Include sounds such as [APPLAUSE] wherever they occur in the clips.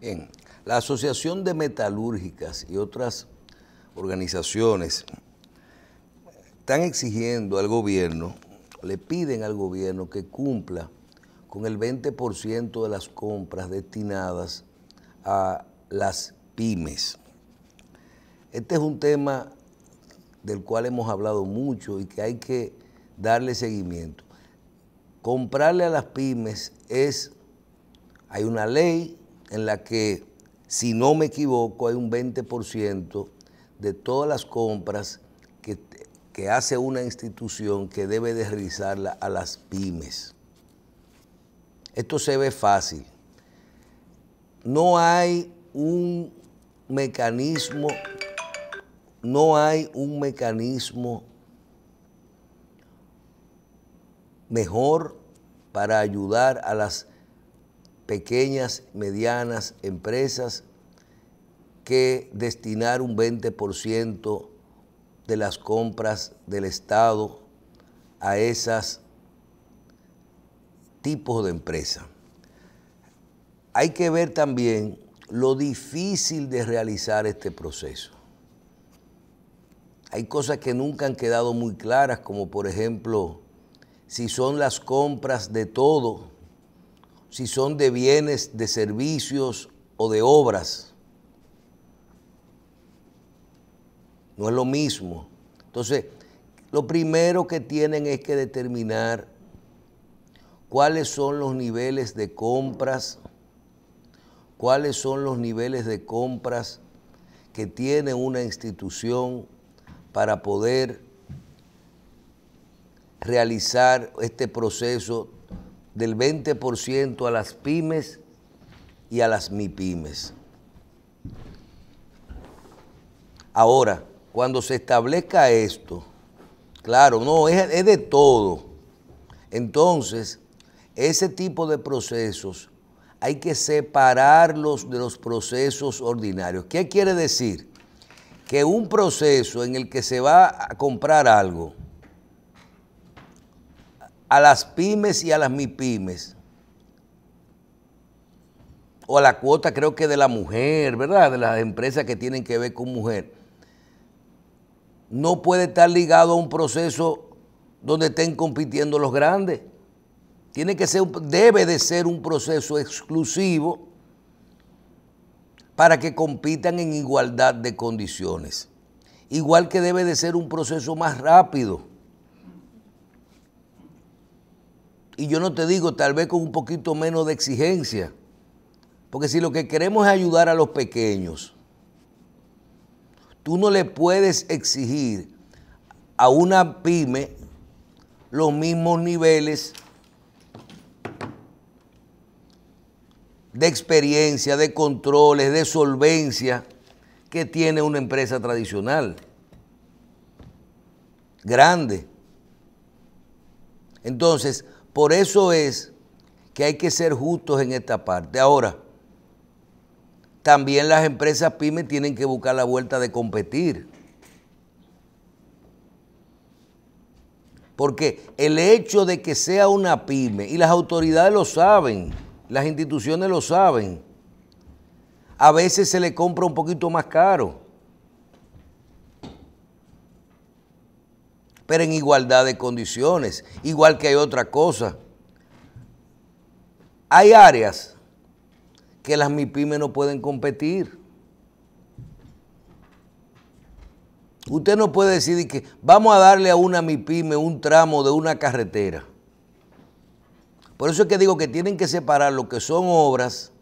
Bien, la Asociación de Metalúrgicas y otras organizaciones están exigiendo al gobierno, le piden al gobierno que cumpla con el 20% de las compras destinadas a las pymes. Este es un tema del cual hemos hablado mucho y que hay que darle seguimiento. Comprarle a las pymes es, hay una ley, en la que, si no me equivoco, hay un 20% de todas las compras que, que, hace una institución que debe de realizarla a las pymes. Esto se ve fácil. No hay un mecanismo, no hay un mecanismo mejor para ayudar a las pequeñas, medianas empresas que destinar un 20% de las compras del Estado a esos tipos de empresas. Hay que ver también lo difícil de realizar este proceso. Hay cosas que nunca han quedado muy claras, como por ejemplo, si son las compras de todo si son de bienes, de servicios o de obras. No es lo mismo. Entonces, lo primero que tienen es que determinar cuáles son los niveles de compras, cuáles son los niveles de compras que tiene una institución para poder realizar este proceso del 20% a las pymes y a las mipymes. Ahora, cuando se establezca esto, claro, no, es, es, de todo. Entonces, ese tipo de procesos hay que separarlos de los procesos ordinarios. ¿Qué quiere decir? Que un proceso en el que se va a comprar algo, a las pymes y a las mipymes, o a la cuota creo que de la mujer, ¿verdad? De las empresas que tienen que ver con mujer, no puede estar ligado a un proceso donde estén compitiendo los grandes. Tiene que ser, debe de ser un proceso exclusivo para que compitan en igualdad de condiciones. Igual que debe de ser un proceso más rápido y yo no te digo tal vez con un poquito menos de exigencia. Porque si lo que queremos es ayudar a los pequeños, tú no le puedes exigir a una pyme los mismos niveles de experiencia, de controles, de solvencia que tiene una empresa tradicional. Grande. Entonces, por eso es que hay que ser justos en esta parte. Ahora, también las empresas pymes tienen que buscar la vuelta de competir. Porque el hecho de que sea una pyme, y las autoridades lo saben, las instituciones lo saben, a veces se le compra un poquito más caro. pero en igualdad de condiciones, igual que hay otra cosa. Hay áreas que las MIPIME no pueden competir. Usted no puede decir que vamos a darle a una mipyme un tramo de una carretera. Por eso es que digo que tienen que separar lo que son obras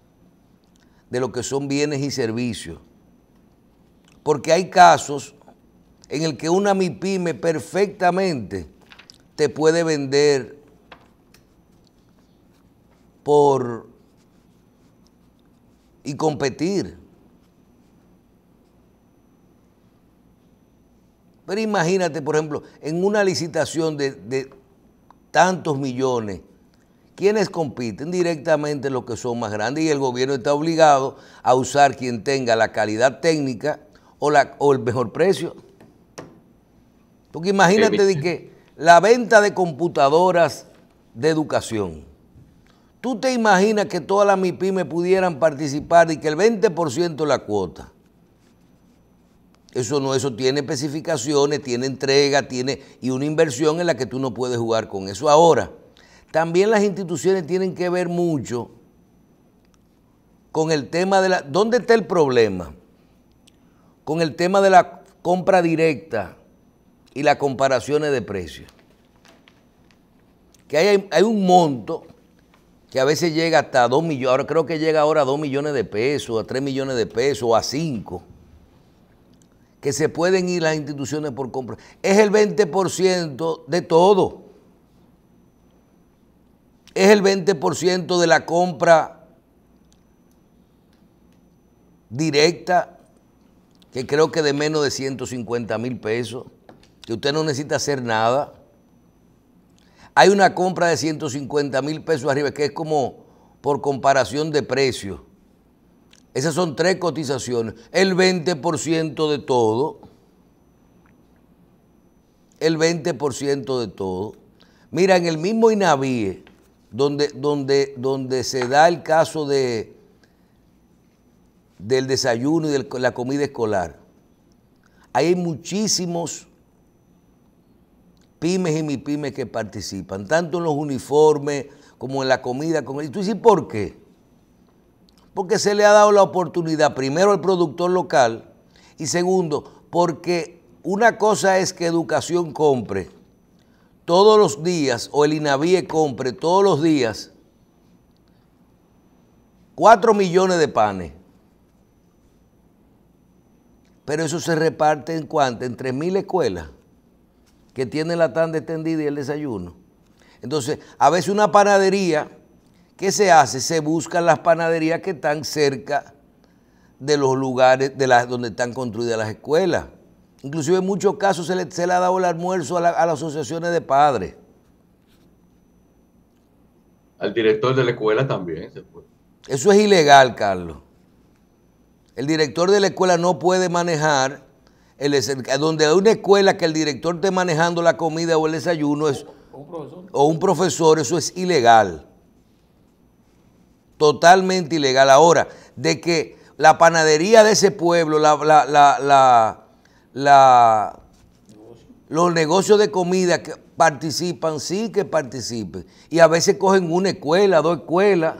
de lo que son bienes y servicios. Porque hay casos en el que una MIPYME perfectamente te puede vender por y competir. Pero imagínate, por ejemplo, en una licitación de, tantos millones, ¿quiénes compiten directamente los que son más grandes y el gobierno está obligado a usar quien tenga la calidad técnica o el mejor precio. Porque imagínate de que la venta de computadoras de educación. ¿Tú te imaginas que todas las MIPIME pudieran participar y que el 20% la cuota? Eso no, eso tiene especificaciones, tiene entrega, tiene y una inversión en la que tú no puedes jugar con eso. Ahora, también las instituciones tienen que ver mucho con el tema de la... ¿Dónde está el problema? Con el tema de la compra directa y las comparaciones de precios. Que hay, un monto que a veces llega hasta 2 millones, ahora creo que llega ahora a 2 millones de pesos, a 3 millones de pesos, a 5, que se pueden ir las instituciones por compra. Es el 20% de todo. Es el 20% de la compra directa, que creo que de menos de 150 mil pesos que usted no necesita hacer nada. Hay una compra de 150 mil pesos arriba, que es como por comparación de precio Esas son tres cotizaciones. El 20% de todo. El 20% de todo. Mira, en el mismo INAVIE, donde, donde, donde se da el caso de, del desayuno y de la comida escolar, hay muchísimos pymes y mi pymes que participan, tanto en los uniformes como en la comida. Y tú dices, ¿por qué? Porque se le ha dado la oportunidad, primero al productor local, y segundo, porque una cosa es que educación compre todos los días, o el INAVIE compre todos los días, 4 millones de panes. Pero eso se reparte en cuánto? En 3.000 mil escuelas que tiene la tanda extendida y el desayuno. Entonces, a veces una panadería, ¿qué se hace? Se buscan las panaderías que están cerca de los lugares de las, donde están construidas las escuelas. Inclusive en muchos casos se le, se le ha dado el almuerzo a, las asociaciones de padres. Al director de la escuela también se Eso es ilegal, Carlos. El director de la escuela no puede manejar donde hay una escuela que el director esté manejando la comida o el desayuno es, o, un profesor. eso es ilegal. Totalmente ilegal. Ahora, de que la panadería de ese pueblo, la, la, los negocios de comida que participan, sí que participen. Y a veces cogen una escuela, dos escuelas.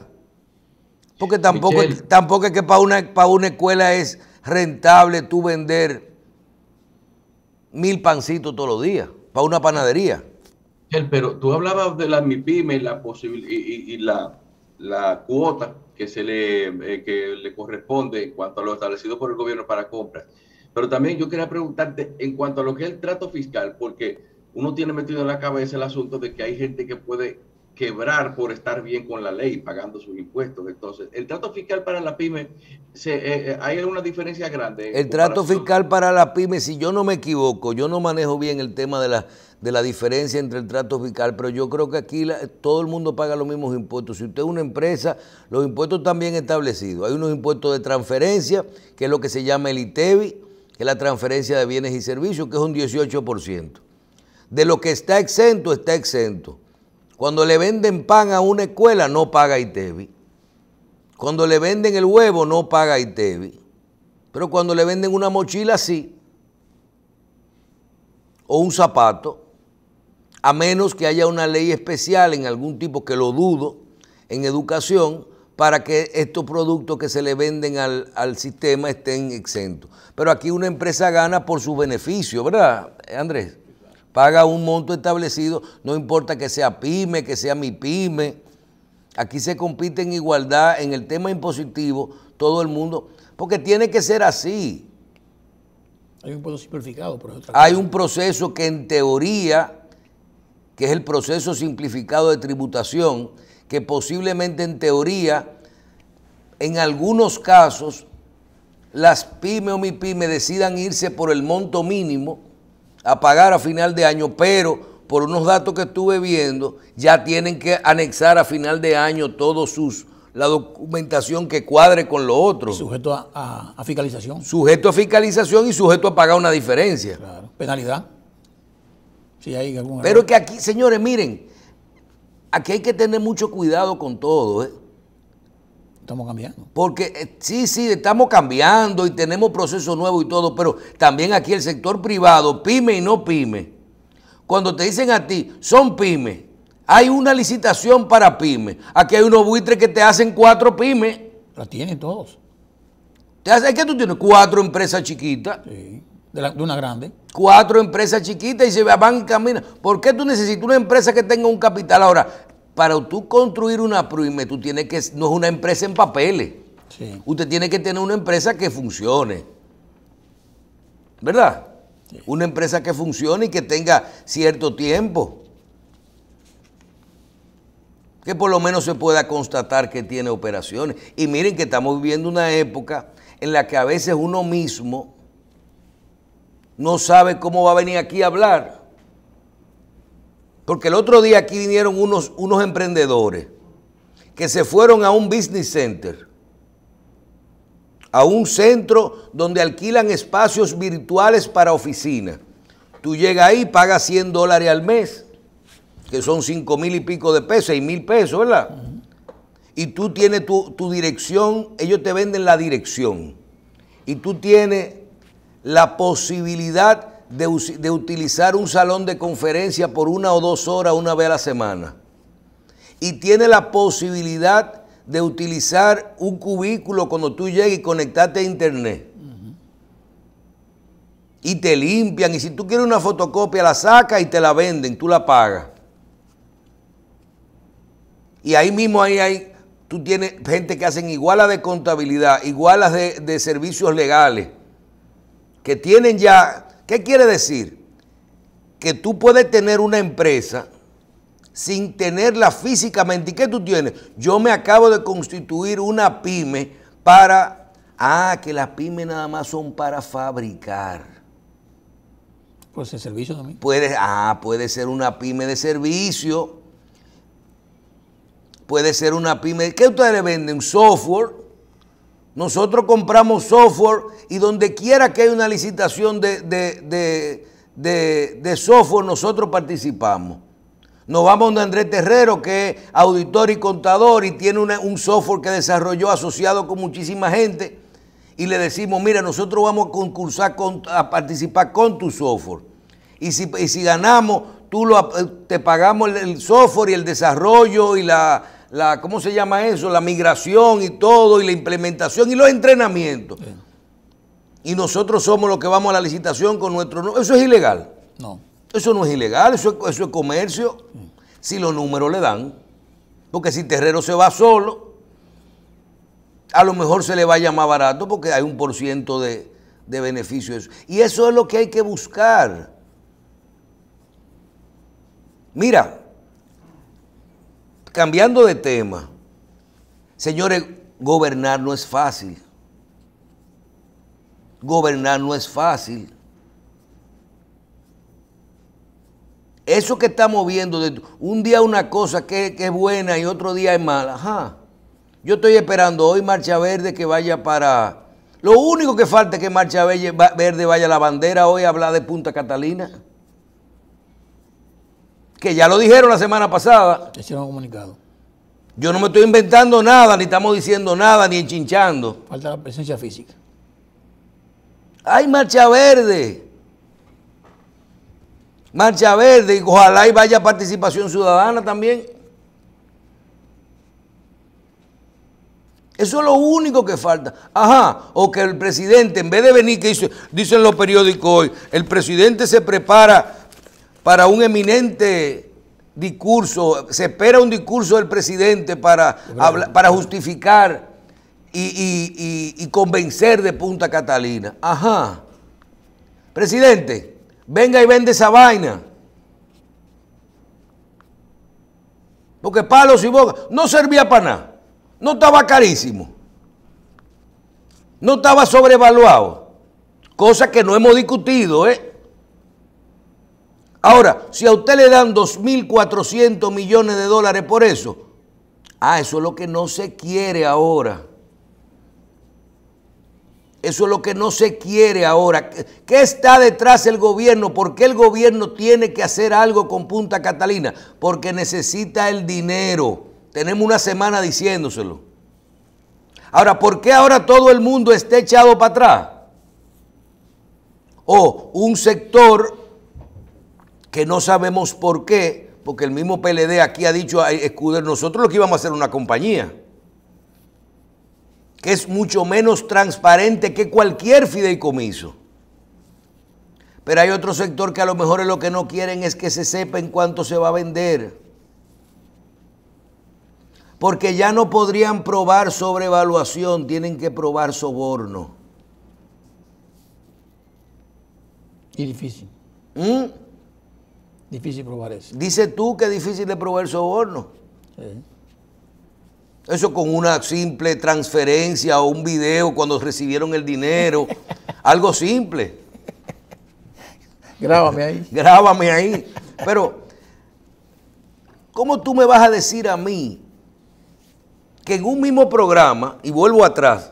Porque tampoco, tampoco es que para una, para una escuela es rentable tú vender mil pancitos todos los días para una panadería. Pero tú hablabas de la MIPYME y la, y, y la, la cuota que se le, eh, que le corresponde en cuanto a lo establecido por el gobierno para compras. Pero también yo quería preguntarte en cuanto a lo que es el trato fiscal, porque uno tiene metido en la cabeza el asunto de que hay gente que puede quebrar por estar bien con la ley, pagando sus impuestos. Entonces, el trato fiscal para la pyme, eh, eh, hay una diferencia grande. El trato fiscal para la pyme, si yo no me equivoco, yo no manejo bien el tema de la, de la diferencia entre el trato fiscal, pero yo creo que aquí todo el mundo paga los mismos impuestos. Si usted es una empresa, los impuestos están bien establecidos. Hay unos impuestos de transferencia, que es lo que se llama el ITEBI, e que es la transferencia de bienes y servicios, que es un 18%. De lo que está exento, está exento cuando le venden pan a una escuela, no paga ITEBI. E cuando le venden el huevo, no paga ITEBI. E Pero cuando le venden una mochila, sí. O un zapato. A menos que haya una ley especial en algún tipo, que lo dudo, en educación, para que estos productos que se le venden al, al sistema estén exentos. Pero aquí una empresa gana por su beneficio, ¿verdad, Andrés? paga un monto establecido, no importa que sea pyme, que sea mi pyme. Aquí se compite en igualdad, en el tema impositivo, todo el mundo, porque tiene que ser así. Hay un proceso simplificado, Hay un proceso que en teoría, que es el proceso simplificado de tributación, que posiblemente en teoría, en algunos casos, las pymes o mi pyme decidan irse por el monto mínimo a pagar a final de año, pero por unos datos que estuve viendo, ya tienen que anexar a final de año todos sus la documentación que cuadre con lo otro. Sujeto a, fiscalización. Sujeto a fiscalización y sujeto a pagar una diferencia. Claro. Penalidad. Pero que aquí, señores, miren, aquí hay que tener mucho cuidado con todo. ¿eh? Estamos cambiando. Porque eh, sí, sí, estamos cambiando y tenemos procesos nuevos y todo, pero también aquí el sector privado, pyme y no pyme, cuando te dicen a ti, son pyme, hay una licitación para pyme. Aquí hay unos buitres que te hacen cuatro pymes. La tienen todos. Te es que tú tienes cuatro empresas chiquitas. De, de, una grande. Cuatro empresas chiquitas y se van y caminan. ¿Por qué tú necesitas una empresa que tenga un capital? Ahora, para tú construir una PRUIME, tú tienes que, no es una empresa en papeles. Usted tiene que tener una empresa que funcione. ¿Verdad? Una empresa que funcione y que tenga cierto tiempo. Que por lo menos se pueda constatar que tiene operaciones. Y miren que estamos viviendo una época en la que a veces uno mismo no sabe cómo va a venir aquí a hablar. Porque el otro día aquí vinieron unos, unos emprendedores que se fueron a un business center, a un centro donde alquilan espacios virtuales para oficinas. Tú llegas ahí, pagas 100 dólares al mes, que son 5 mil y pico de pesos, 6 mil pesos, ¿verdad? Y tú tienes tu, tu dirección, ellos te venden la dirección. Y tú tienes la posibilidad de, utilizar un salón de conferencia por una o dos horas una vez a la semana y tiene la posibilidad de utilizar un cubículo cuando tú llegues y conectarte a internet. Y te limpian, y si tú quieres una fotocopia, la sacas y te la venden, tú la pagas. Y ahí mismo ahí hay, tú tienes gente que hacen igualas de contabilidad, igualas de, de servicios legales, que tienen ya ¿Qué quiere decir? Que tú puedes tener una empresa sin tenerla físicamente. ¿Y qué tú tienes? Yo me acabo de constituir una pyme para... Ah, que las pymes nada más son para fabricar. Pues el servicio también. ah, puede ser una pyme de servicio. Puede ser una pyme... ¿Qué ustedes le venden? Software. Nosotros compramos software y donde quiera que haya una licitación de, software, nosotros participamos. Nos vamos donde Andrés Terrero, que es auditor y contador y tiene un software que desarrolló asociado con muchísima gente, y le decimos, mira, nosotros vamos a concursar, a participar con tu software. Y si, ganamos, tú lo, eh, te pagamos el software y el desarrollo y la, ¿cómo se llama eso? La migración y todo, y la implementación y los entrenamientos. Y nosotros somos los que vamos a la licitación con nuestro... Eso es ilegal. No. Eso no es ilegal, eso, es comercio. Si los números le dan. Porque si Terrero se va solo, a lo mejor se le va vaya más barato porque hay un por ciento de, de beneficios. Y eso es lo que hay que buscar. Mira, Cambiando de tema, señores, gobernar no es fácil. Gobernar no es fácil. Eso que estamos viendo, un día una cosa que, es buena y otro día es mala, Yo estoy esperando hoy Marcha Verde que vaya para... Lo único que falta es que Marcha Verde vaya a la bandera hoy a hablar de Punta Catalina que ya lo dijeron la semana pasada. Hicieron comunicado. Yo no me estoy inventando nada, ni estamos diciendo nada, ni enchinchando. Falta la presencia física. Hay marcha verde. Marcha verde, y ojalá y vaya participación ciudadana también. Eso es lo único que falta. Ajá, o que el presidente, en vez de venir, que dice dicen los periódicos hoy, el presidente se prepara para un eminente discurso, se espera un discurso del presidente para, para justificar y, convencer de Punta Catalina. Ajá. Presidente, venga y vende esa vaina. Porque palos y boca no servía para nada. No estaba carísimo. No estaba sobrevaluado. Cosa que no hemos discutido, ¿eh? Ahora, si a usted le dan 2.400 millones de dólares por eso, ah, eso es lo que no se quiere ahora. Eso es lo que no se quiere ahora. ¿Qué está detrás el gobierno? ¿Por qué el gobierno tiene que hacer algo con Punta Catalina? Porque necesita el dinero. Tenemos una semana diciéndoselo. Ahora, ¿por qué ahora todo el mundo está echado para atrás? O un sector que no sabemos por qué, porque el mismo PLD aquí ha dicho a Escudero, nosotros lo que íbamos a hacer una compañía, que es mucho menos transparente que cualquier fideicomiso. Pero hay otro sector que a lo mejor es lo que no quieren es que se sepa en cuánto se va a vender. Porque ya no podrían probar sobrevaluación, tienen que probar soborno. Y difícil. ¿Mm? Difícil probar eso. Dice tú que es difícil de probar el soborno. Eso con una simple transferencia o un video cuando recibieron el dinero. [LAUGHS] algo simple. Grábame ahí. [LAUGHS] Grábame ahí. Pero, ¿cómo tú me vas a decir a mí que en un mismo programa, y vuelvo atrás,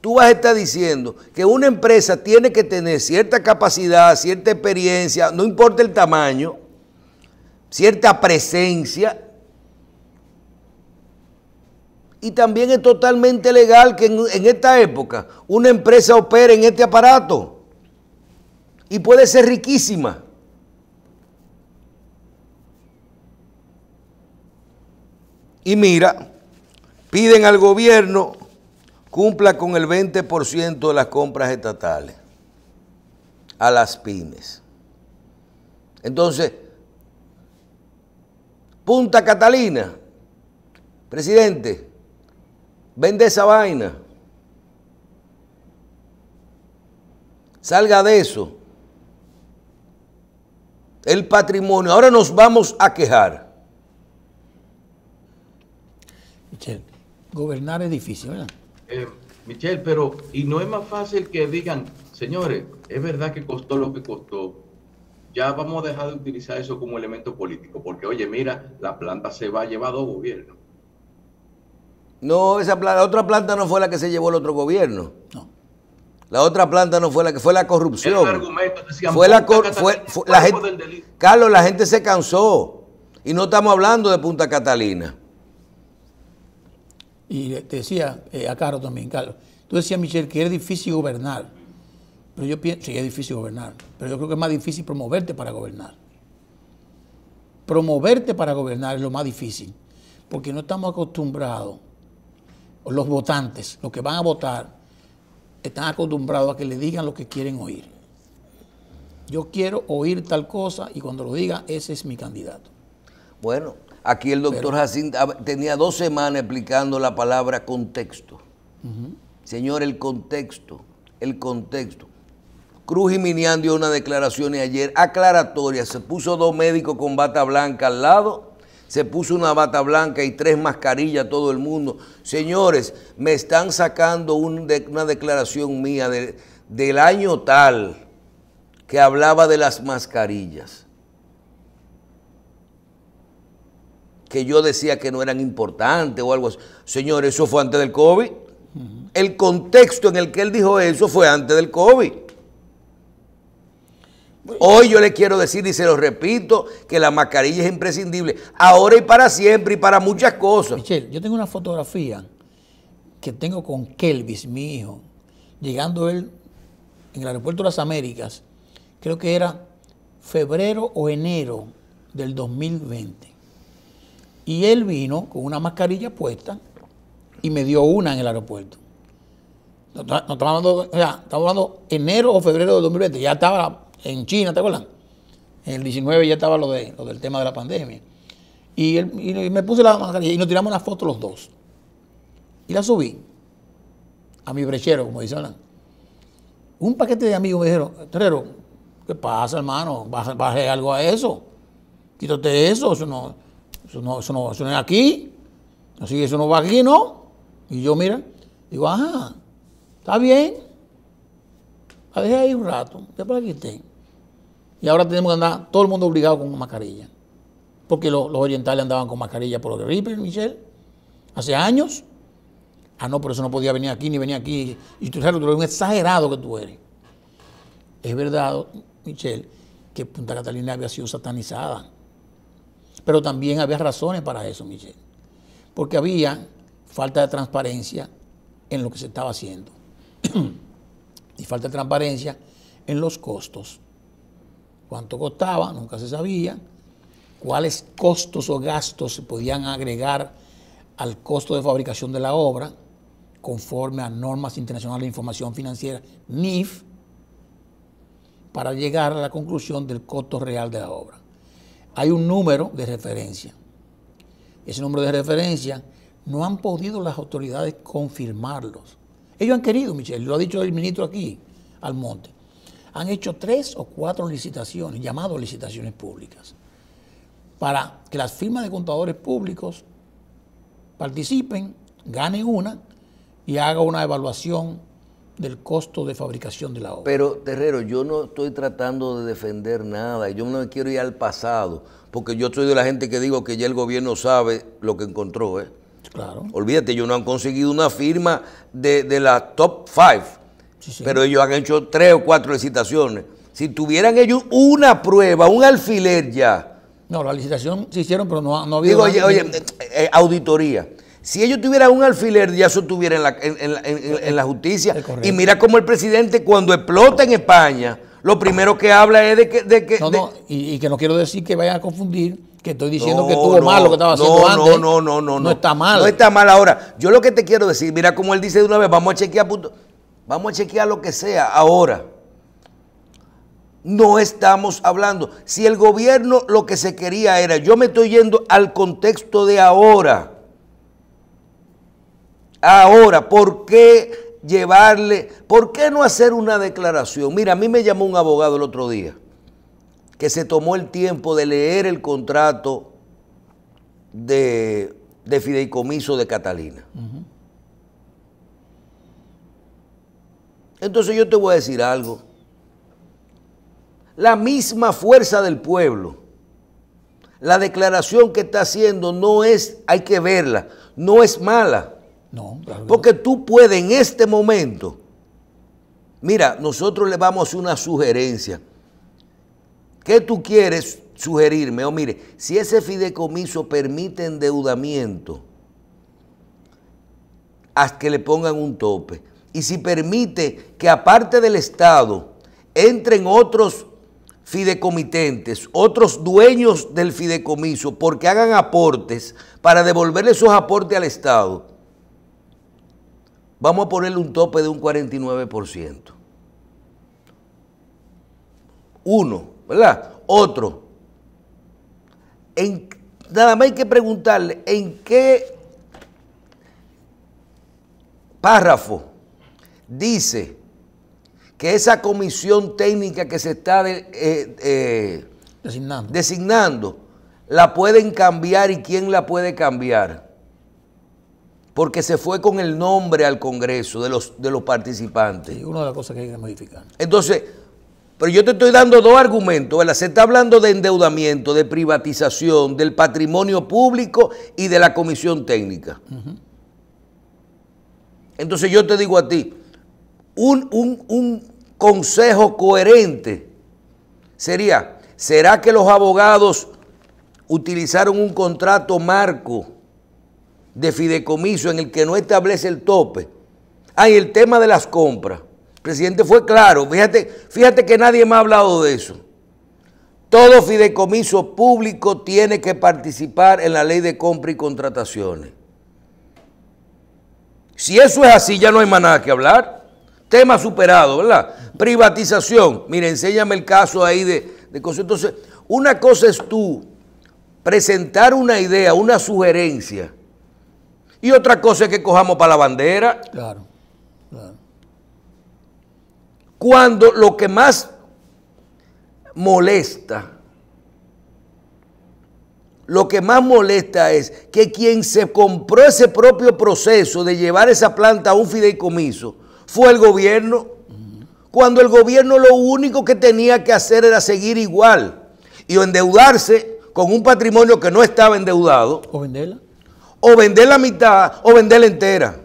tú vas a estar diciendo que una empresa tiene que tener cierta capacidad, cierta experiencia, no importa el tamaño? cierta presencia. Y también es totalmente legal que en, esta época una empresa opere en este aparato. Y puede ser riquísima. Y mira, piden al gobierno cumpla con el 20% de las compras estatales a las pymes. Entonces, Punta Catalina, presidente, vende esa vaina. Salga de eso. El patrimonio. Ahora nos vamos a quejar. Michelle, gobernar es difícil, ¿verdad? Eh, Michelle, pero, y no es más fácil que digan, señores, es verdad que costó lo que costó, ya vamos a dejar de utilizar eso como elemento político, porque oye, mira, la planta se va a llevar a dos gobiernos. No, esa planta, otra planta no fue la que se llevó el otro gobierno. No. La otra planta no fue la que fue la corrupción. fue la, gente, Carlos, la gente se cansó. Y no estamos hablando de Punta Catalina. Y te decía eh, a Carlos, también, Carlos. Tú decías, Michelle, que era difícil gobernar. Pero yo pienso, sí, es difícil gobernar, pero yo creo que es más difícil promoverte para gobernar. Promoverte para gobernar es lo más difícil, porque no estamos acostumbrados, los votantes, los que van a votar, están acostumbrados a que le digan lo que quieren oír. Yo quiero oír tal cosa y cuando lo diga, ese es mi candidato. Bueno, aquí el doctor Jacinto tenía dos semanas explicando la palabra contexto. Señor, el contexto, el contexto. Cruz Minian dio una declaración ayer aclaratoria, Se puso dos médicos con bata blanca al lado, se puso una bata blanca y tres mascarillas todo el mundo. Señores, me están sacando una declaración mía del año tal que hablaba de las mascarillas. Que yo decía que no eran importantes o algo así. Señores, eso fue antes del COVID. El contexto en el que él dijo eso fue antes del COVID. Hoy yo le quiero decir y se lo repito que la mascarilla es imprescindible, ahora y para siempre y para muchas cosas. Michel, yo tengo una fotografía que tengo con Kelvis, mi hijo, llegando él en el aeropuerto de las Américas, creo que era febrero o enero del 2020. Y él vino con una mascarilla puesta y me dio una en el aeropuerto. No, hablando, hablando enero o febrero del 2020, ya estaba en China, ¿te acuerdas? En el 19 ya estaba lo, de, del tema de la pandemia. Y, me puse la mascarilla y nos tiramos la foto los dos. Y la subí a mi brechero, como dice, Un paquete de amigos me dijeron, Terrero, ¿qué pasa, hermano? Baje algo a eso. Quítate eso, eso no, eso no, eso no, es aquí. Así que eso no va aquí, ¿no? Y yo, mira, digo, ajá, está bien. La dejé ahí un rato, ya para que esté. Y ahora tenemos que andar todo el mundo obligado con mascarilla. Porque los, orientales andaban con mascarilla por lo que Ripple, Michelle, hace años. Ah, no, pero eso no podía venir aquí ni venir aquí. Y tú sabes, tú eres un exagerado que tú eres. Es verdad, Michelle, que Punta Catalina había sido satanizada. Pero también había razones para eso, Michelle. Porque había falta de transparencia en lo que se estaba haciendo. [CLEARS THROAT] y falta de transparencia en los costos cuánto costaba, nunca se sabía, cuáles costos o gastos se podían agregar al costo de fabricación de la obra, conforme a normas internacionales de información financiera, NIF, para llegar a la conclusión del costo real de la obra. Hay un número de referencia. Ese número de referencia no han podido las autoridades confirmarlos. Ellos han querido, Michelle, lo ha dicho el ministro aquí, al monte han hecho tres o cuatro licitaciones, llamadas licitaciones públicas, para que las firmas de contadores públicos participen, ganen una y haga una evaluación del costo de fabricación de la obra. Pero, Terrero, yo no estoy tratando de defender nada, yo no quiero ir al pasado, porque yo soy de la gente que digo que ya el gobierno sabe lo que encontró. ¿eh? Claro. Olvídate, ellos no han conseguido una firma de, de la top five. Pero ellos han hecho tres o cuatro licitaciones. Si tuvieran ellos una prueba, un alfiler ya. No, la licitación se hicieron, pero no, no había. Digo, oye, eh, eh, auditoría. Si ellos tuvieran un alfiler, ya eso estuviera en la, justicia. Y mira cómo el presidente, cuando explota en España, lo primero que habla es de que. no, no, Y, que no quiero decir que vayan a confundir, que estoy diciendo que estuvo mal lo que estaba haciendo no, No, no, no, no. No está mal. No está mal ahora. Yo lo que te quiero decir, mira cómo él dice de una vez, vamos a chequear. Punto. Vamos a chequear lo que sea ahora. No estamos hablando. Si el gobierno lo que se quería era, yo me estoy yendo al contexto de ahora. Ahora, ¿por qué llevarle? ¿Por qué no hacer una declaración? Mira, a mí me llamó un abogado el otro día que se tomó el tiempo de leer el contrato de, fideicomiso de Catalina. Entonces yo te voy a decir algo. La misma fuerza del pueblo, la declaración que está haciendo no es, hay que verla, no es mala. No, porque tú puedes en este momento, mira, nosotros le vamos a hacer una sugerencia. ¿Qué tú quieres sugerirme? O mire, si ese fideicomiso permite endeudamiento, haz que le pongan un tope y si permite que aparte del Estado entren otros fidecomitentes, otros dueños del fidecomiso, porque hagan aportes para devolverle esos aportes al Estado, vamos a ponerle un tope de un 49%. Uno, ¿verdad? Otro. nada más hay que preguntarle en qué párrafo dice que esa comisión técnica que se está eh, eh, designando. la pueden cambiar y quién la puede cambiar. Porque se fue con el nombre al Congreso de los, de los participantes. Sí, una de las cosas que hay que modificar. Entonces, pero yo te estoy dando dos argumentos, ¿verdad? Se está hablando de endeudamiento, de privatización, del patrimonio público y de la comisión técnica. Entonces yo te digo a ti, un, consejo coherente sería, ¿será que los abogados utilizaron un contrato marco de fideicomiso en el que no establece el tope? Ah, y el tema de las compras. presidente fue claro, fíjate, fíjate que nadie me ha hablado de eso. Todo fideicomiso público tiene que participar en la ley de compra y contrataciones. Si eso es así, ya no hay más nada que hablar. Tema superado, ¿verdad? Privatización. Mire, enséñame el caso ahí de, cosas. Entonces, una cosa es tú presentar una idea, una sugerencia. Y otra cosa es que cojamos para la bandera. Claro, claro. Cuando lo que más molesta, lo que más molesta es que quien se compró ese propio proceso de llevar esa planta a un fideicomiso, fue el gobierno. Cuando el gobierno lo único que tenía que hacer era seguir igual y endeudarse con un patrimonio que no estaba endeudado. O venderla. O vender la mitad o venderla entera.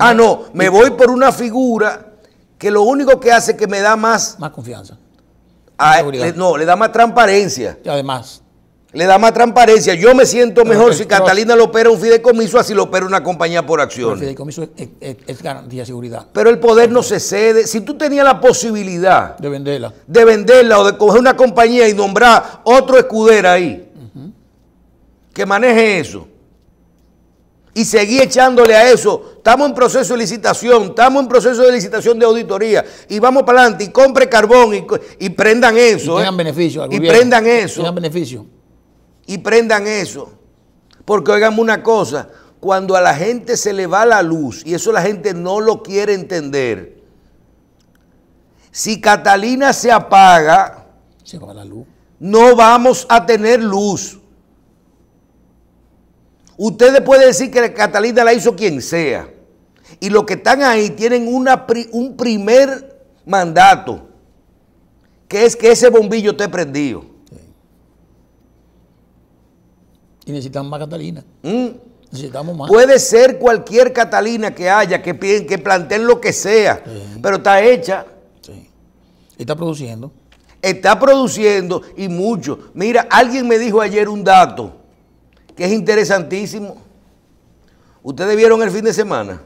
ah, no, me voy por una figura que lo único que hace es que me da más... Más confianza. Ah, eh, no, le da más transparencia. Y además le da más transparencia. Yo me siento mejor si Catalina lo opera un fideicomiso, así lo opera una compañía por acción. El fideicomiso es, garantía de seguridad. Pero el poder no se cede. Si tú tenías la posibilidad de venderla, de venderla o de coger una compañía y nombrar otro escudero ahí que maneje eso y seguí echándole a eso. Estamos en proceso de licitación, estamos en proceso de licitación de auditoría y vamos para adelante y compre carbón y, prendan eso. Y tengan ¿eh? beneficio. y prendan eso. Tengan beneficio y prendan eso. Porque oigan una cosa, cuando a la gente se le va la luz, y eso la gente no lo quiere entender, si Catalina se apaga, se va la luz. no vamos a tener luz. Ustedes pueden decir que Catalina la hizo quien sea. Y los que están ahí tienen una, un primer mandato, que es que ese bombillo esté prendido. y necesitamos más Catalina. Mm. Necesitamos más. Puede ser cualquier Catalina que haya, que, que planteen lo que sea, pero está hecha. Sí. Está produciendo. Está produciendo y mucho. Mira, alguien me dijo ayer un dato que es interesantísimo. Ustedes vieron el fin de semana.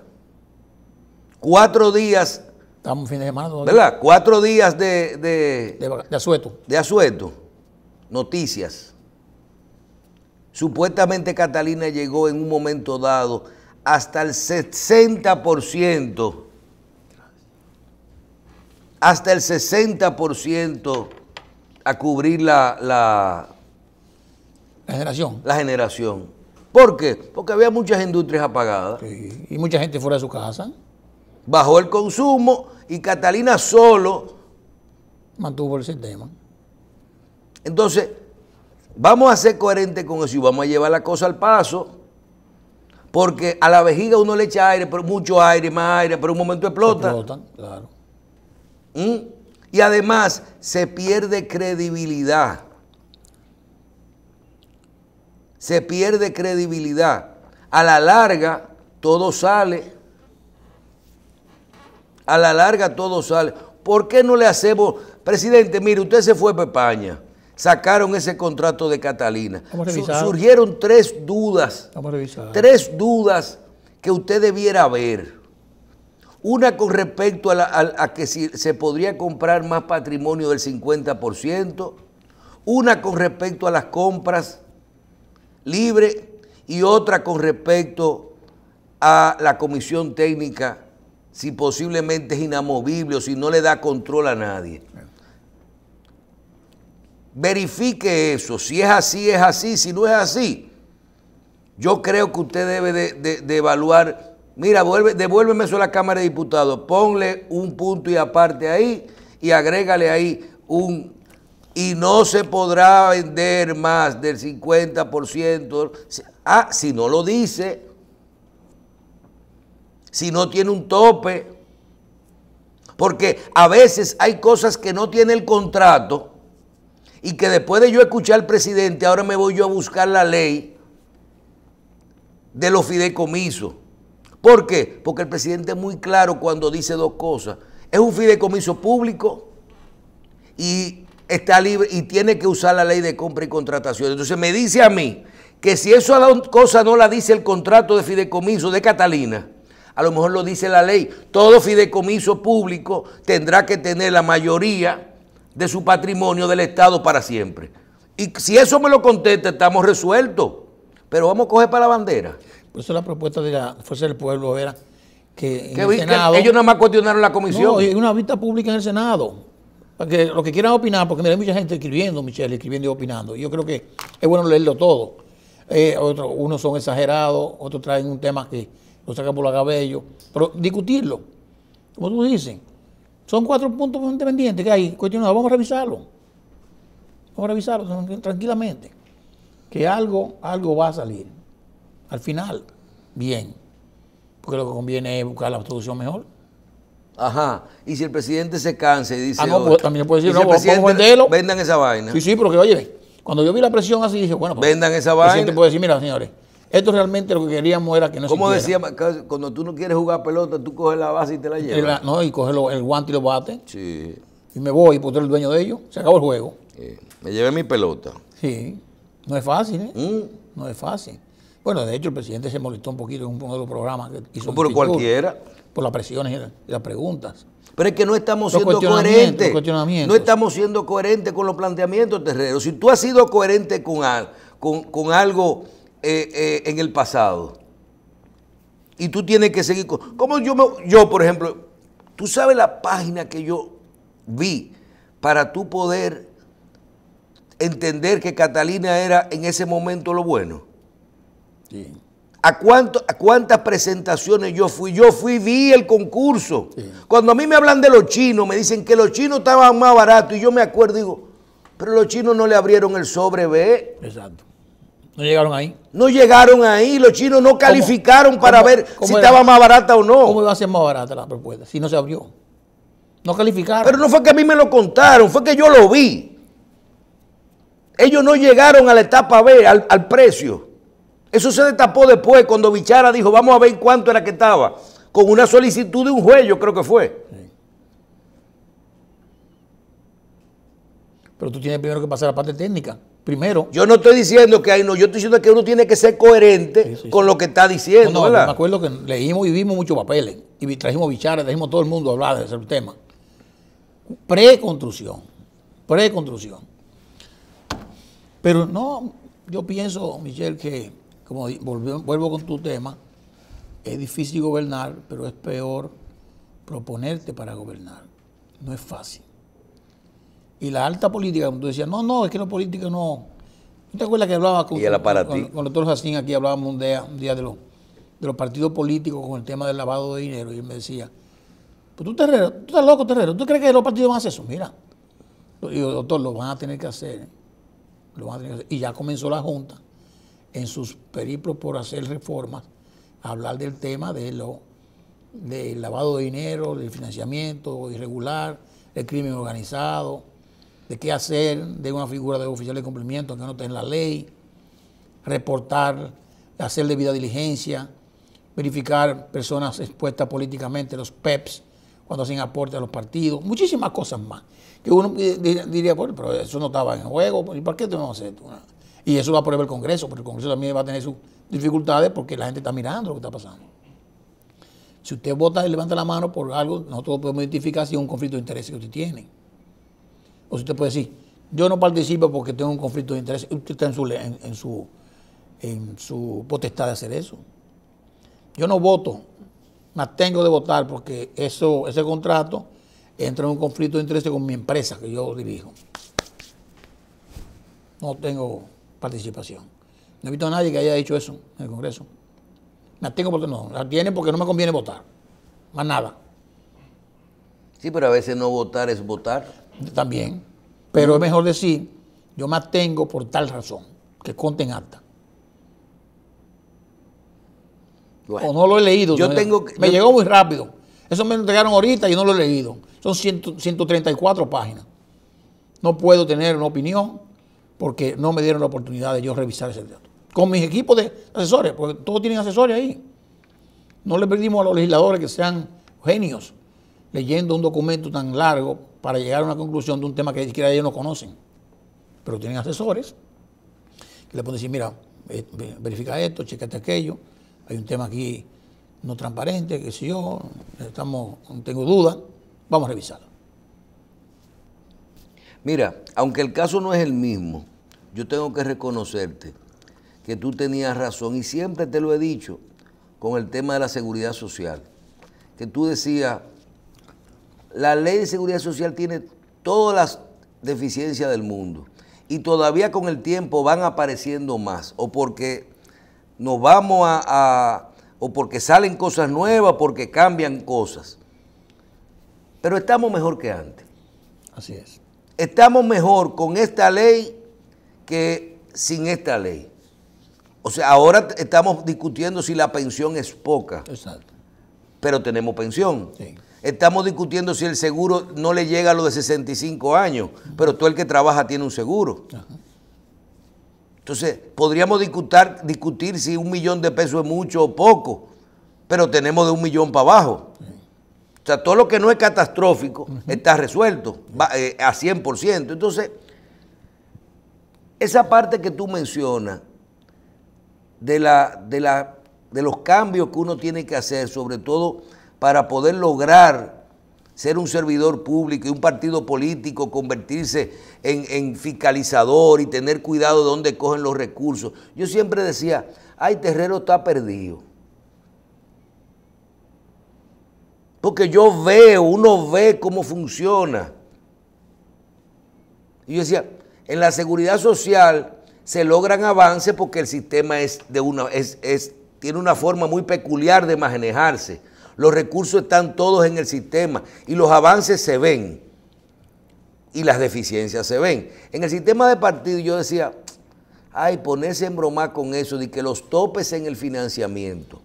Cuatro días. Estamos fin de semana. ¿Verdad? Cuatro días de, de, de, de asueto. De asueto. Noticias. Supuestamente Catalina llegó en un momento dado hasta el 60%, hasta el 60% a cubrir la, la, generación. La generación. ¿Por qué? Porque había muchas industrias apagadas. y mucha gente fuera de su casa. Bajó el consumo y Catalina solo mantuvo el sistema. Entonces, Vamos a ser coherentes con eso y vamos a llevar la cosa al paso. Porque a la vejiga uno le echa aire, pero mucho aire, más aire, pero un momento explota. claro. ¿Mm? Y además se pierde credibilidad. Se pierde credibilidad. A la larga todo sale. A la larga todo sale. ¿Por qué no le hacemos, presidente, mire, usted se fue para España? sacaron ese contrato de Catalina. Surgieron tres dudas. Tres dudas que usted debiera ver. Una con respecto a, que si se podría comprar más patrimonio del 50%, una con respecto a las compras libres y otra con respecto a la comisión técnica, si posiblemente es inamovible o si no le da control a nadie verifique eso. Si es así, es así. Si no es así, yo creo que usted debe de, evaluar. Mira, vuelve, devuélveme eso a la Cámara de Diputados. Ponle un punto y aparte ahí y agrégale ahí un... Y no se podrá vender más del 50%. Ah, si no lo dice, si no tiene un tope. Porque a veces hay cosas que no tiene el contrato y que después de yo escuchar al presidente, ahora me voy yo a buscar la ley de los fideicomisos. ¿Por qué? Porque el presidente es muy claro cuando dice dos cosas. Es un fideicomiso público y está libre y tiene que usar la ley de compra y contratación. Entonces me dice a mí que si eso a cosa no la dice el contrato de fideicomiso de Catalina, a lo mejor lo dice la ley. Todo fideicomiso público tendrá que tener la mayoría de su patrimonio del Estado para siempre. Y si eso me lo contesta, estamos resueltos. Pero vamos a coger para la bandera. Por pues eso la propuesta de la Fuerza del Pueblo era que, ellos nada más cuestionaron la comisión. No, y una vista pública en el Senado. Para que lo que quieran opinar, porque mira, hay mucha gente escribiendo, Michelle, escribiendo y opinando. Yo creo que es bueno leerlo todo. Eh, unos son exagerados, otros traen un tema que lo sacan por la cabello. Pero discutirlo, como tú dices. Son cuatro puntos independientes que hay cuestionados. Vamos a revisarlo. Vamos a revisarlo tranquilamente. Que algo, algo va a salir. Al final, bien. Porque lo que conviene es buscar la solución mejor. Ajá. Y si el presidente se cansa y dice. Ah, no, pues, también puede decir, no, si vamos Vendan esa vaina. Sí, sí, porque oye, cuando yo vi la presión así dije, bueno, pues, vendan esa vaina. El presidente puede decir, mira, señores, esto realmente lo que queríamos era que no decía, cuando tú no quieres jugar pelota, tú coges la base y te la llevas? no, y coges el guante y lo bate. Sí. Y me voy, porque tú el dueño de ellos. Se acabó el juego. Me llevé mi pelota. Sí. No es fácil, ¿eh? ¿Mm? No es fácil. Bueno, de hecho, el presidente se molestó un poquito en un programa programas que hizo. por cualquiera. Por las presiones y las preguntas. Pero es que no estamos siendo coherentes. No estamos siendo coherentes con los planteamientos, Terrero. Si tú has sido coherente con, con, con algo eh, eh, en el pasado. Y tú tienes que seguir Como yo, yo, por ejemplo, tú sabes la página que yo vi para tú poder entender que Catalina era en ese momento lo bueno. Sí. ¿A, cuánto, ¿A, cuántas presentaciones yo fui? Yo fui, vi el concurso. Cuando a mí me hablan de los chinos, me dicen que los chinos estaban más baratos y yo me acuerdo y digo, pero los chinos no le abrieron el sobre, B Exacto. No llegaron ahí. No llegaron ahí. Los chinos no calificaron para ver si estaba más barata o no. ¿Cómo iba a ser más barata la propuesta si no se abrió? No calificaron. Pero no fue que a mí me lo contaron, fue que yo lo vi. Ellos no llegaron a la etapa B, al, al precio. Eso se destapó después cuando Bichara dijo, vamos a ver cuánto era que estaba. Con una solicitud de un juez, yo creo que fue. pero tú tienes primero que pasar la parte técnica. Primero. Yo no estoy diciendo que hay no, yo estoy diciendo que uno tiene que ser coherente con lo que está diciendo. No, no me acuerdo que leímos y vimos muchos papeles. Y trajimos bicharas, trajimos todo el mundo a hablar de ese tema. Preconstrucción. Preconstrucción. Pero no, yo pienso, Michelle, que, como vuelvo con tu tema, es difícil gobernar, pero es peor proponerte para gobernar. No es fácil. Y la alta política, como tú decías, no, no, es que los políticos no. ¿No te acuerdas que hablaba con, el doctor Jacín aquí? Hablábamos un día, de, los, los partidos políticos con el tema del lavado de dinero. Y él me decía, pues tú, terrero, tú estás loco, Terrero, ¿tú crees que los partidos van a hacer eso? Mira. Y yo, doctor, lo van a tener que hacer. Y ya comenzó la Junta en sus periplos por hacer reformas, a hablar del tema de lo, del lavado de dinero, del financiamiento irregular, el crimen organizado de qué hacer, de una figura de oficial de cumplimiento que no esté en la ley, reportar, hacer debida diligencia, verificar personas expuestas políticamente, los PEPs, cuando hacen aporte a los partidos, muchísimas cosas más. Que uno diría, bueno, pero eso no estaba en juego, ¿y para qué tenemos que hacer esto? Y eso va a prueba el Congreso, porque el Congreso también va a tener sus dificultades porque la gente está mirando lo que está pasando. Si usted vota y levanta la mano por algo, nosotros podemos identificar si es un conflicto de interés que usted tiene. O si usted puede decir, yo no participo porque tengo un conflicto de interés, usted está en su, en, su, en su potestad de hacer eso. Yo no voto, me tengo de votar porque eso, ese contrato entra en un conflicto de interés con mi empresa que yo dirijo. No tengo participación. No he visto a nadie que haya dicho eso en el Congreso. Me tengo porque no, la tiene porque no me conviene votar. Más nada. Sí, pero a veces no votar es votar también, pero es mejor decir, yo me atengo por tal razón, que conten acta. o no lo he leído. Yo tengo, me llegó muy rápido. Eso me entregaron ahorita y no lo he leído. Son 134 páginas. No puedo tener una opinión porque no me dieron la oportunidad de yo revisar ese dato. Con mis equipos de asesores, porque todos tienen asesores ahí. No le pedimos a los legisladores que sean genios leyendo un documento tan largo para llegar a una conclusión de un tema que ni siquiera ellos no conocen. Pero tienen asesores que le pueden decir, mira, eh, verifica esto, checate aquello, hay un tema aquí no transparente, que si yo, estamos, tengo dudas, vamos a revisarlo. Mira, aunque el caso no es el mismo, yo tengo que reconocerte que tú tenías razón y siempre te lo he dicho con el tema de la seguridad social, que tú decías, la ley de seguridad social tiene todas las deficiencias del mundo y todavía con el tiempo van apareciendo más o porque nos vamos a, o porque salen cosas nuevas, porque cambian cosas. Pero estamos mejor que antes. Así es. Estamos mejor con esta ley que sin esta ley. O sea, ahora estamos discutiendo si la pensión es poca. Exacto. Pero tenemos pensión. Sí. Estamos discutiendo si el seguro no le llega a los de 65 años, pero todo el que trabaja tiene un seguro. Entonces, podríamos discutir, si un millón de pesos es mucho o poco, pero tenemos de un millón para abajo. O sea, todo lo que no es catastrófico está resuelto eh, a 100%. Entonces, esa parte que tú mencionas de, la, de, la, de los cambios que uno tiene que hacer, sobre todo para poder lograr ser un servidor público y un partido político, convertirse en, fiscalizador y tener cuidado de dónde cogen los recursos. Yo siempre decía, ay, Terrero está perdido. Porque yo veo, uno ve cómo funciona. Y yo decía, en la seguridad social se logran avances porque el sistema tiene una forma muy peculiar de manejarse. Los recursos están todos en el sistema y los avances se ven y las deficiencias se ven. En el sistema de partido yo decía, ay, ponerse en broma con eso, de que los topes en el financiamiento,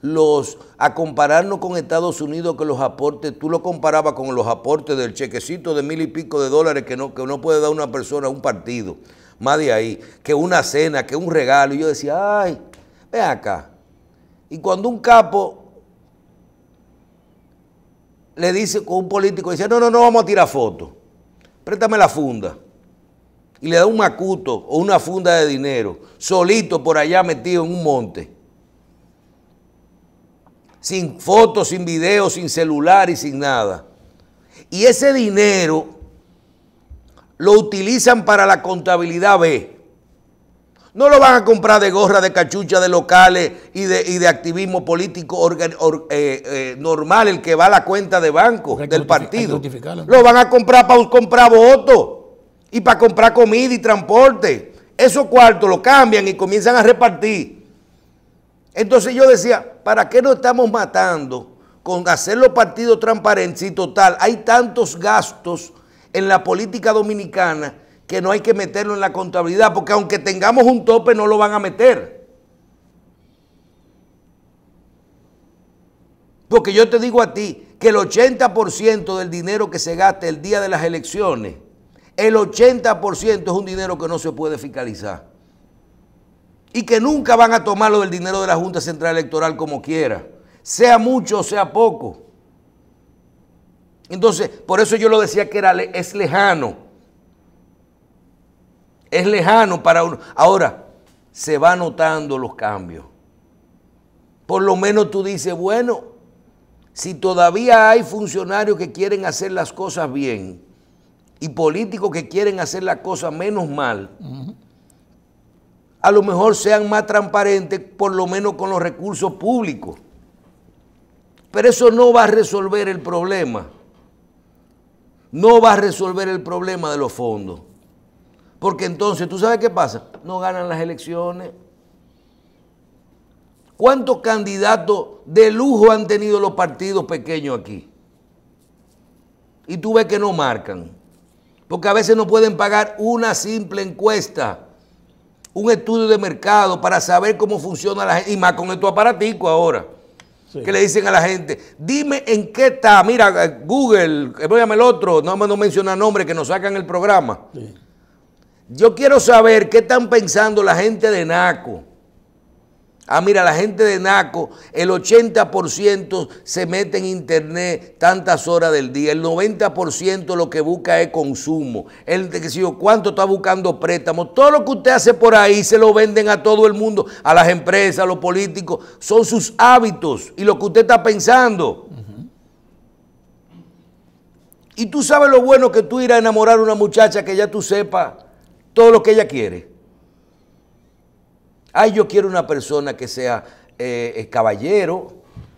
los a compararnos con Estados Unidos que los aportes, tú lo comparabas con los aportes del chequecito de mil y pico de dólares que no, que no puede dar una persona a un partido, más de ahí, que una cena, que un regalo. Y yo decía, ay, ve acá. Y cuando un capo le dice con un político, dice, no, no, no vamos a tirar fotos, préstame la funda. Y le da un macuto o una funda de dinero, solito por allá metido en un monte. Sin fotos, sin videos, sin celular y sin nada. Y ese dinero lo utilizan para la contabilidad B. No lo van a comprar de gorra, de cachucha, de locales y de, activismo político eh, eh, normal, el que va a la cuenta de banco del partido. Lo van a comprar para comprar votos y para comprar comida y transporte. Esos cuartos lo cambian y comienzan a repartir. Entonces yo decía, ¿para qué nos estamos matando con hacer los partidos transparentes? Y total, hay tantos gastos en la política dominicana que no hay que meterlo en la contabilidad, porque aunque tengamos un tope no lo van a meter. Porque yo te digo a ti que el 80% del dinero que se gasta el día de las elecciones, el 80% es un dinero que no se puede fiscalizar. Y que nunca van a tomarlo del dinero de la Junta Central Electoral como quiera, sea mucho o sea poco. Entonces, por eso yo lo decía que era, es lejano es lejano para uno. Ahora, se va notando los cambios. Por lo menos tú dices, bueno, si todavía hay funcionarios que quieren hacer las cosas bien y políticos que quieren hacer las cosas menos mal, a lo mejor sean más transparentes, por lo menos con los recursos públicos. Pero eso no va a resolver el problema. No va a resolver el problema de los fondos. Porque entonces, ¿tú sabes qué pasa? No ganan las elecciones. ¿Cuántos candidatos de lujo han tenido los partidos pequeños aquí? Y tú ves que no marcan. Porque a veces no pueden pagar una simple encuesta, un estudio de mercado para saber cómo funciona la gente. Y más con estos aparatico ahora. Que le dicen a la gente, dime en qué está. Mira, Google, voy eh, a el otro, no no menciona nombre, que nos sacan el programa. Sí. Yo quiero saber qué están pensando la gente de Naco. Ah, mira, la gente de Naco, el 80% se mete en internet tantas horas del día, el 90% lo que busca es consumo, el que si yo, cuánto está buscando préstamo, todo lo que usted hace por ahí se lo venden a todo el mundo, a las empresas, a los políticos, son sus hábitos y lo que usted está pensando. Y tú sabes lo bueno que tú irás a enamorar a una muchacha que ya tú sepas todo lo que ella quiere. Ay, yo quiero una persona que sea eh, eh, caballero,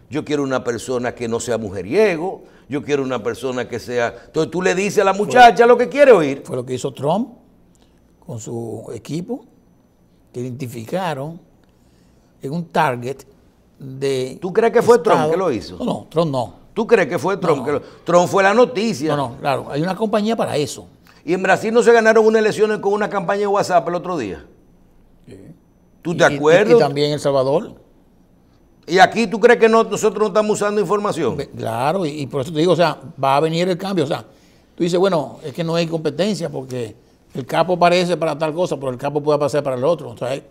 yo quiero una persona que no sea mujeriego, yo quiero una persona que sea... Entonces tú le dices a la muchacha lo que quiere oír. Fue lo que hizo Trump con su equipo, que identificaron en un target de... ¿Tú crees que fue Trump que lo hizo? No, no, Trump no. ¿Tú crees que fue Trump? Que lo... Trump fue la noticia. No, no, claro. Hay una compañía para eso. Y en Brasil no se ganaron unas elecciones con una campaña de WhatsApp el otro día. ¿Tú te acuerdas? Y, también El Salvador. ¿Y aquí tú crees que nosotros no estamos usando información? Claro, y, por eso te digo, o sea, va a venir el cambio. O sea, tú dices, bueno, es que no hay competencia porque el capo parece para tal cosa, pero el capo puede pasar para el otro. O es,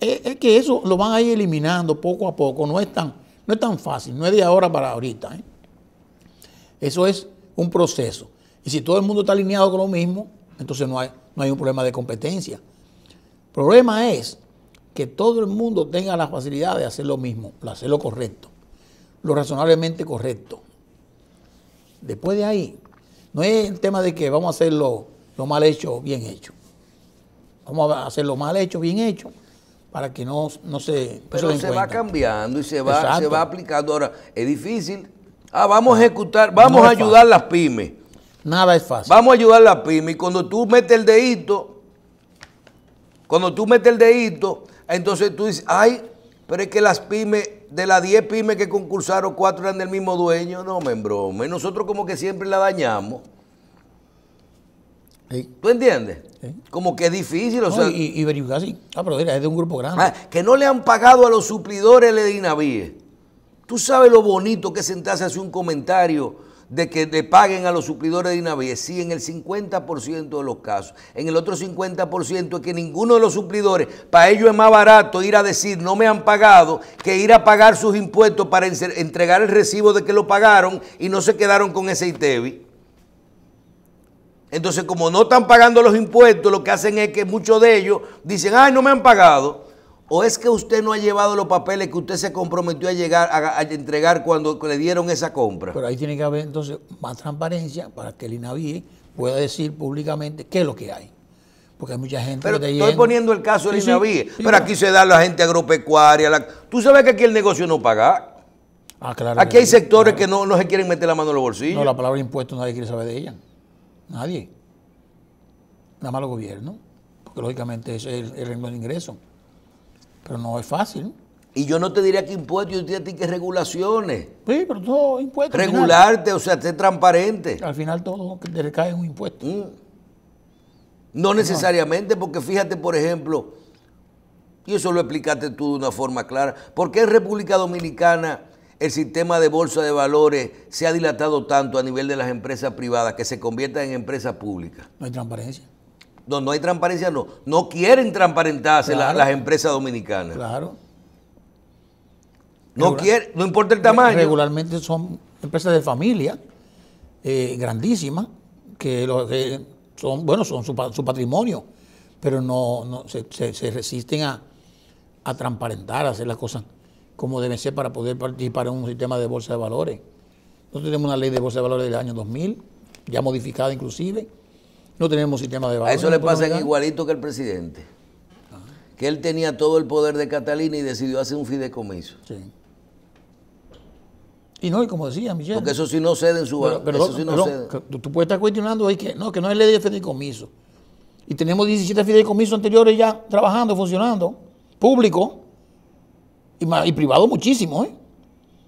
es, que eso lo van a ir eliminando poco a poco. No es tan, no es tan fácil, no es de ahora para ahorita. ¿eh? Eso es un proceso. Y si todo el mundo está alineado con lo mismo, entonces no hay, no hay un problema de competencia. El problema es que todo el mundo tenga la facilidad de hacer lo mismo, de hacer lo correcto, lo razonablemente correcto. Después de ahí, no es el tema de que vamos a hacer lo mal hecho, bien hecho. Vamos a hacer lo mal hecho, bien hecho, para que no, se... Pero se, va cambiando y se va, se va aplicando. Ahora, es difícil. Ah, vamos a ejecutar, vamos a ayudar a las pymes. Nada es fácil. Vamos a ayudar a la pyme. Y cuando tú metes el dedito, cuando tú metes el dedito, entonces tú dices, ay, pero es que las pymes, de las 10 pymes que concursaron, cuatro eran del mismo dueño. No me nosotros como que siempre la dañamos. ¿Tú entiendes? Como que es difícil, Y, y Ah, pero mira, es de un grupo grande. Ah, que no le han pagado a los suplidores le Dinavíe. Tú sabes lo bonito que sentarse a hacer un comentario de que le paguen a los suplidores de INAVIE, sí, en el 50% de los casos. En el otro 50% es que ninguno de los suplidores, para ellos es más barato ir a decir no me han pagado que ir a pagar sus impuestos para entregar el recibo de que lo pagaron y no se quedaron con ese ITEBI, Entonces, como no están pagando los impuestos, lo que hacen es que muchos de ellos dicen, ay, no me han pagado. ¿O es que usted no ha llevado los papeles que usted se comprometió a llegar a, entregar cuando le dieron esa compra? Pero ahí tiene que haber entonces más transparencia para que el INAVIE pueda decir públicamente qué es lo que hay porque hay mucha gente pero estoy poniendo el caso del sí, pero aquí se da la gente agropecuaria. Tú sabes que aquí el negocio no paga. Ah, claro. Aquí hay sectores que no, no se quieren meter la mano en los bolsillos. No, la palabra impuesto nadie quiere saber de ella. Nadie. Nada más los gobiernos, porque lógicamente es el, el renglón de ingreso. Pero no es fácil. Y yo no te diría que impuestos, yo diría a ti que regulaciones. Sí, pero todo impuestos. Regularte, o sea, ser transparente. Al final todo te recae en un impuesto. Mm. No necesariamente, porque fíjate, por ejemplo, y eso lo explicaste tú de una forma clara, ¿por qué en República Dominicana el sistema de bolsa de valores se ha dilatado tanto a nivel de las empresas privadas que se conviertan en empresas públicas? No hay transparencia. No, no hay transparencia, no. No quieren transparentarse las, empresas dominicanas. Claro. No, quiere, no importa el tamaño. Regularmente son empresas de familia, eh, grandísimas, que, lo, eh, son, bueno, son su, patrimonio, pero no, se, resisten a, a transparentar, a hacer las cosas como deben ser para poder participar en un sistema de bolsa de valores. Nosotros tenemos una ley de bolsa de valores del año 2000, ya modificada inclusive, no tenemos sistema de valores. A eso le pasa igualito que el presidente. Ah. Que él tenía todo el poder de Catalina y decidió hacer un fideicomiso. Sí. Y no, y como decía Michelle. Porque eso sí no cede en su eso no Tú, puedes estar cuestionando hoy que no, que no es ley de fideicomiso. Y tenemos 17 fideicomisos anteriores ya trabajando, funcionando, público y, y privado muchísimo. ¿eh?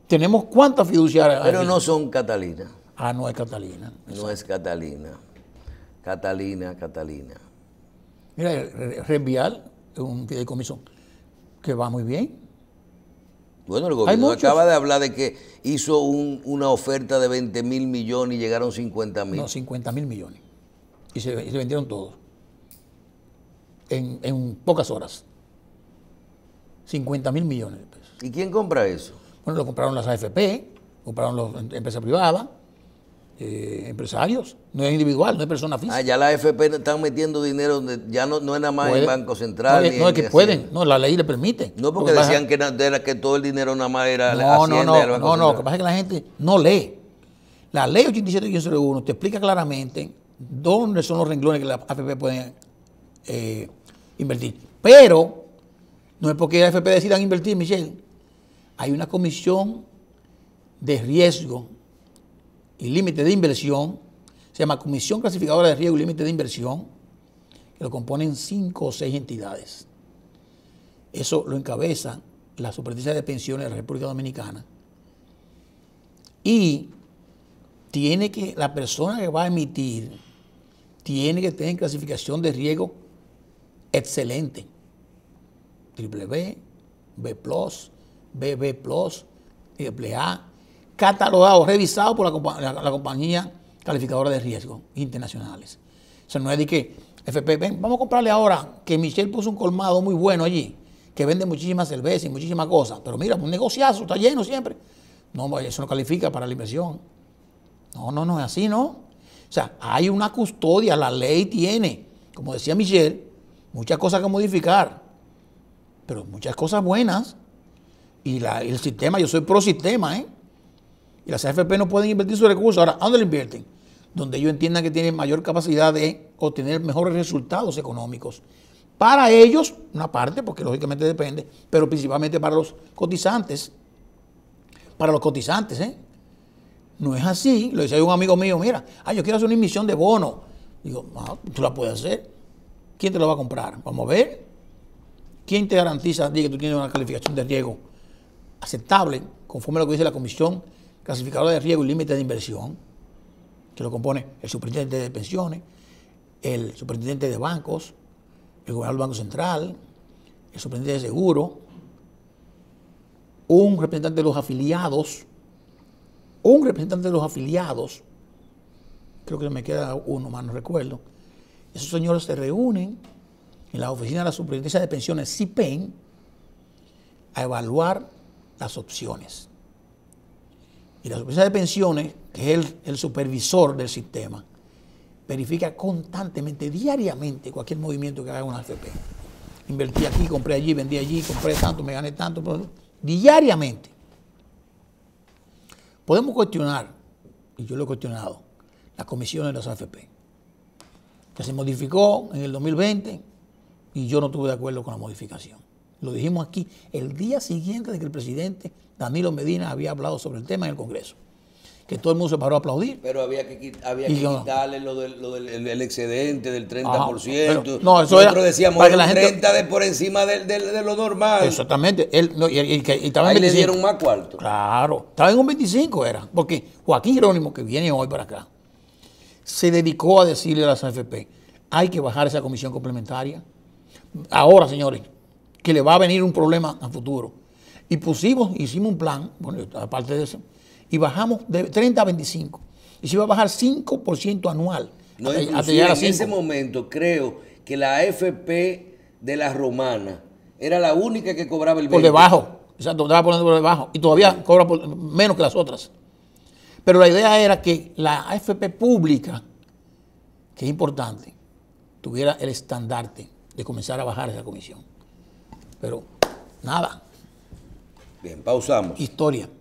Tenemos cuántas fiduciarias. Pero no son Catalina. Ah, no es Catalina. No es Catalina. Catalina, Catalina. Mira, reenviar un fideicomiso que va muy bien. Bueno, el gobierno acaba de hablar de que hizo una oferta de 20 mil millones y llegaron 50 mil. No, 50 mil millones. Y se, vendieron todos. En, pocas horas. 50 mil millones de pesos. ¿Y quién compra eso? Bueno, lo compraron las AFP, compraron las em, empresas privadas, eh, empresarios, no es individual, no es persona ah, física. Ah, ya la FP están metiendo dinero donde ya no, no es nada más el Banco Central. No, es, no es que pueden, no, la ley le permite. No porque decían que, era, que todo el dinero nada más era hacienda, No, no, no, no, no, lo que pasa es que la gente no lee. La ley 87.501 te explica claramente dónde son los renglones que la AFP pueden eh, invertir. Pero no es porque la AFP decidan invertir, Michelle. Hay una comisión de riesgo y límite de inversión, se llama Comisión Clasificadora de Riesgo y Límite de Inversión, que lo componen cinco o seis entidades. Eso lo encabeza la Superintendencia de Pensiones de la República Dominicana. Y tiene que, la persona que va a emitir, tiene que tener clasificación de riesgo excelente. Triple B, B+, BB+, triple A, catalogado, revisado por la, compañía calificadora de riesgo internacionales. O sea, no es de que FP, ven, vamos a comprarle ahora que Michelle puso un colmado muy bueno allí, que vende muchísimas cervezas y muchísimas cosas, pero mira, un negociazo, está lleno siempre. No, eso no califica para la inversión. No, no, no es así, ¿no? O sea, hay una custodia, la ley tiene, como decía Michelle, muchas cosas que modificar, pero muchas cosas buenas. Y el sistema, yo soy pro sistema, ¿eh? Y las AFP no pueden invertir sus recursos. Ahora, ¿a dónde lo invierten? Donde ellos entiendan que tienen mayor capacidad de obtener mejores resultados económicos. Para ellos, una parte, porque lógicamente depende, pero principalmente para los cotizantes. Para los cotizantes, ¿eh? No es así. Lo decía un amigo mío, mira, ah, yo quiero hacer una emisión de bono. Digo, ah, tú la puedes hacer. ¿Quién te lo va a comprar? Vamos a ver. ¿Quién te garantiza que tú tienes una calificación de riesgo aceptable, conforme a lo que dice la Comisión clasificador de riesgo y límite de inversión, que lo compone el superintendente de pensiones, el superintendente de bancos, el gobernador del Banco Central, el superintendente de seguro, un representante de los afiliados, un representante de los afiliados, creo que me queda uno más, no recuerdo. Esos señores se reúnen en la oficina de la Superintendencia de Pensiones, CIPEN, a evaluar las opciones la Supervisión de Pensiones, que es el, el supervisor del sistema, verifica constantemente, diariamente, cualquier movimiento que haga una AFP. Invertí aquí, compré allí, vendí allí, compré tanto, me gané tanto, diariamente. Podemos cuestionar, y yo lo he cuestionado, las comisión de las AFP, que se modificó en el 2020 y yo no estuve de acuerdo con la modificación. Lo dijimos aquí el día siguiente de que el presidente Danilo Medina había hablado sobre el tema en el Congreso. Que todo el mundo se paró a aplaudir. Pero había que, quitarle lo del, el excedente del 30%. no, eso era, decíamos para que la gente, 30 de por encima de, lo normal. Exactamente. Él, y, le dieron más cuarto. Claro. Estaba en un 25 era. Porque Joaquín Jerónimo, que viene hoy para acá, se dedicó a decirle a las AFP, hay que bajar esa comisión complementaria. Ahora, señores, que le va a venir un problema a futuro. Y pusimos, hicimos un plan, bueno, aparte de eso, y bajamos de 30 a 25. Y se iba a bajar 5% anual. No, en ese momento creo que la AFP de la romana era la única que cobraba el 20. Por debajo, estaba poniendo por debajo. Y todavía cobra menos que las otras. Pero la idea era que la AFP pública, que es importante, tuviera el estandarte de comenzar a bajar esa comisión pero nada. Bien, pausamos. Historia.